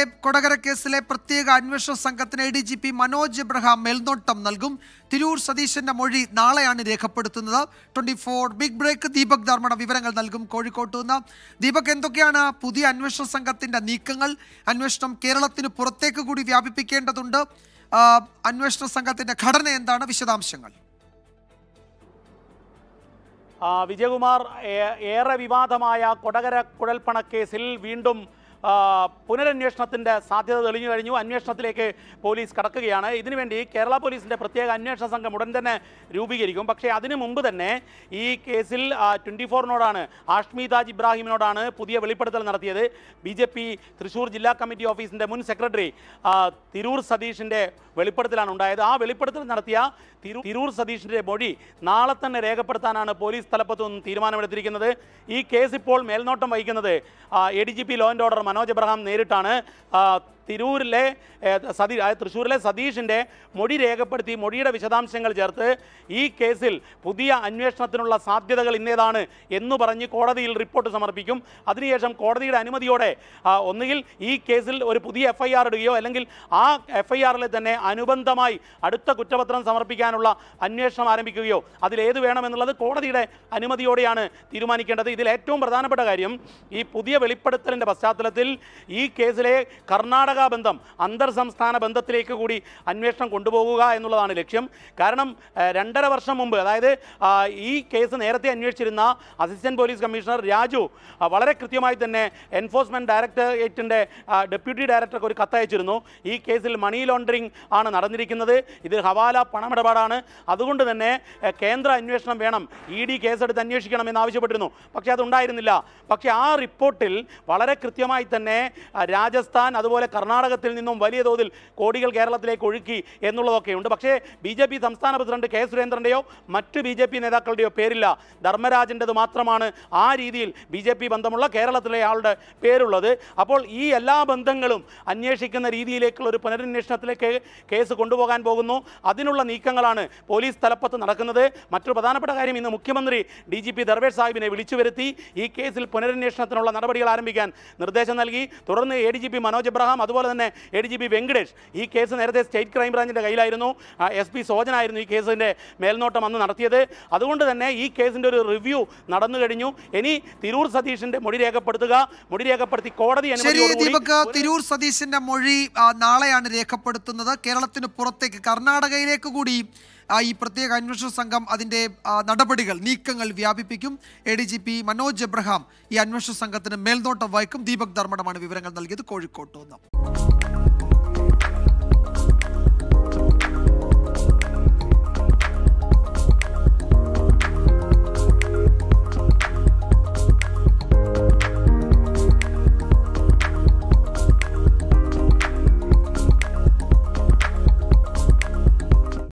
കേസിലെ കൊടകര കേസിലെ പ്രത്യേക അന്വേഷണ സംഘത്തിന് A D G P Manoj Abraham മേൽനോട്ടം നൽകും തിരൂർ സതീശന്റെ മൊഴി നാളെയാണ് രേഖപ്പെടുത്തുന്നത് twenty four big break Deepak ധർമ്മട വിവരങ്ങൾ നൽകും കോഴിക്കോട്ട് നിന്ന് ദീപക് എന്തൊക്കെയാണ് പുതിയ അന്വേഷണ സംഘത്തിന്റെ നീക്കങ്ങൾ അന്വേഷണം കേരളത്തിന് പുറത്തേക്ക് കൂടി വ്യാപിപ്പിക്കേണ്ടതുണ്ട് അന്വേഷണ സംഘത്തിന്റെ ഘടന എന്താണ് വിശദാംശങ്ങൾ വിജയകുമാർ ഏറെ വിവാദമായ കൊടകര കുഴൽപ്പണക്കേസിൽ വീണ്ടും പുനരന്വേഷണത്തിൻ്റെ സാധ്യത തെളിഞ്ഞു കഴിഞ്ഞു അന്വേഷണത്തിലേക്ക് പോലീസ് കടക്കുകയാണ് ഇതിനുവേണ്ടി കേരള പോലീസിൻ്റെ പ്രത്യേക അന്വേഷണ സംഘം ഉടൻ തന്നെ രൂപീകരിക്കും പക്ഷേ അതിനു മുമ്പ് തന്നെ ഈ കേസിൽ ട്വൻറ്റി ഫോറിനോടാണ് ആഷ്മി താജ് ഇബ്രാഹിമിനോടാണ് പുതിയ വെളിപ്പെടുത്തൽ നടത്തിയത് ബി ജെ പി തൃശ്ശൂർ ജില്ലാ കമ്മിറ്റി ഓഫീസിൻ്റെ മുൻ സെക്രട്ടറി തിരൂർ സതീഷിൻ്റെ വെളിപ്പെടുത്തലാണ് ഉണ്ടായത് ആ വെളിപ്പെടുത്തൽ നടത്തിയ തിരൂർ തിരൂർ സതീഷിൻ്റെ മൊഴി നാളെ തന്നെ രേഖപ്പെടുത്താനാണ് പോലീസ് തലപ്പത്തു നിന്ന് തീരുമാനമെടുത്തിരിക്കുന്നത് ഈ കേസ് ഇപ്പോൾ മേൽനോട്ടം വഹിക്കുന്നത് A D G P law and order Manoj Abraham നേരിട്ടാണ് തിരൂരിലെ സതി തൃശ്ശൂരിലെ സതീഷിൻ്റെ മൊഴി രേഖപ്പെടുത്തി മൊഴിയുടെ വിശദാംശങ്ങൾ ചേർത്ത് ഈ കേസിൽ പുതിയ അന്വേഷണത്തിനുള്ള സാധ്യതകൾ ഇന്നേതാണ് എന്ന് പറഞ്ഞ് കോടതിയിൽ റിപ്പോർട്ട് സമർപ്പിക്കും അതിനുശേഷം കോടതിയുടെ അനുമതിയോടെ ഒന്നുകിൽ ഈ കേസിൽ ഒരു പുതിയ എഫ്ഐആർ ഇടുകയോ അല്ലെങ്കിൽ ആ എഫ്ഐആറിൽ തന്നെ അനുബന്ധമായി അടുത്ത കുറ്റപത്രം സമർപ്പിക്കാനുള്ള അന്വേഷണം ആരംഭിക്കുകയോ അതിലേത് വേണമെന്നുള്ളത് കോടതിയുടെ അനുമതിയോടെയാണ് തീരുമാനിക്കേണ്ടത് ഇതിൽ ഏറ്റവും പ്രധാനപ്പെട്ട കാര്യം ഈ പുതിയ വെളിപ്പെടുത്തലിൻ്റെ പശ്ചാത്തലത്തിൽ ഈ കേസിലെ കർണാടക കർണാടക ബന്ധം അന്തർ സംസ്ഥാന ബന്ധത്തിലേക്ക് കൂടി അന്വേഷണം കൊണ്ടുപോകുക എന്നുള്ളതാണ് ലക്ഷ്യം കാരണം രണ്ടര വർഷം മുമ്പ് അതായത് ഈ കേസ് നേരത്തെ അന്വേഷിച്ചിരുന്ന അസിസ്റ്റന്റ് പോലീസ് കമ്മീഷണർ രാജു വളരെ കൃത്യമായി തന്നെ എൻഫോഴ്സ്മെന്റ് ഡയറക്ടറേറ്റിന്റെ ഡെപ്യൂട്ടി ഡയറക്ടർക്ക് ഒരു കത്തയച്ചിരുന്നു ഈ കേസിൽ മണി ലോണ്ടറിംഗ് ആണ് നടന്നിരിക്കുന്നത് ഇത് ഹവാല പണമിടപാടാണ് അതുകൊണ്ട് തന്നെ കേന്ദ്ര അന്വേഷണം വേണം ഇ ഡി കേസെടുത്ത് അന്വേഷിക്കണം എന്നാവശ്യപ്പെട്ടിരുന്നു പക്ഷേ അതുണ്ടായിരുന്നില്ല പക്ഷേ ആ റിപ്പോർട്ടിൽ വളരെ കൃത്യമായി തന്നെ രാജസ്ഥാൻ അതുപോലെ കർണാടകത്തിൽ നിന്നും വലിയ തോതിൽ കോടികൾ കേരളത്തിലേക്ക് ഒഴുക്കി എന്നുള്ളതൊക്കെയുണ്ട് പക്ഷേ ബി ജെ പി സംസ്ഥാന പ്രസിഡന്റ് കെ സുരേന്ദ്രൻ്റെയോ മറ്റ് ബി ജെ പി നേതാക്കളുടെയോ പേരില്ല ധർമ്മരാജിൻ്റെത് മാത്രമാണ് ആ രീതിയിൽ ബി ജെ പി ബന്ധമുള്ള കേരളത്തിലെ ആളുടെ പേരുള്ളത് അപ്പോൾ ഈ എല്ലാ ബന്ധങ്ങളും അന്വേഷിക്കുന്ന രീതിയിലേക്കുള്ള ഒരു പുനരന്വേഷണത്തിലേക്ക് കേസ് കൊണ്ടുപോകാൻ പോകുന്നു അതിനുള്ള നീക്കങ്ങളാണ് പോലീസ് തലപ്പത്ത് നടക്കുന്നത് മറ്റൊരു പ്രധാനപ്പെട്ട കാര്യം ഇന്ന് മുഖ്യമന്ത്രി ഡി ജി പി ദർവേഷ് സാഹിബിനെ വിളിച്ചു വരുത്തി ഈ കേസിൽ പുനരന്വേഷണത്തിനുള്ള നടപടികൾ ആരംഭിക്കാൻ നിർദ്ദേശം നൽകി തുടർന്ന് A D G P Manoj Abraham അതുപോലെ തന്നെ A D G P Venkatesh ഈ കേസ് നേരത്തെ സ്റ്റേറ്റ് ക്രൈംബ്രാഞ്ചിൻ്റെ കയ്യിലായിരുന്നു എസ് പി സോജനായിരുന്നു ഈ കേസിൻ്റെ മേൽനോട്ടം അന്ന് നടത്തിയത് അതുകൊണ്ട് തന്നെ ഈ കേസിൻ്റെ ഒരു റിവ്യൂ നടന്നു കഴിഞ്ഞു ഇനി തിരൂർ സതീഷിൻ്റെ മൊഴി രേഖപ്പെടുത്തുക മൊഴി രേഖപ്പെടുത്തി കോടതി തിരൂർ സതീഷിന്റെ മൊഴി നാളെയാണ് രേഖപ്പെടുത്തുന്നത് കേരളത്തിന് പുറത്തേക്ക് കർണാടകയിലേക്ക് കൂടി ആ ഈ പ്രത്യേക അന്വേഷണ സംഘം അതിൻ്റെ നടപടികൾ നീക്കങ്ങൾ വ്യാപിപ്പിക്കും A D G P Manoj Abraham ഈ അന്വേഷണ സംഘത്തിന് മേൽനോട്ടം വഹിക്കും ദീപക് ധർമ്മടമാണ് വിവരങ്ങൾ നൽകിയത് കോഴിക്കോട്ട് നിന്ന്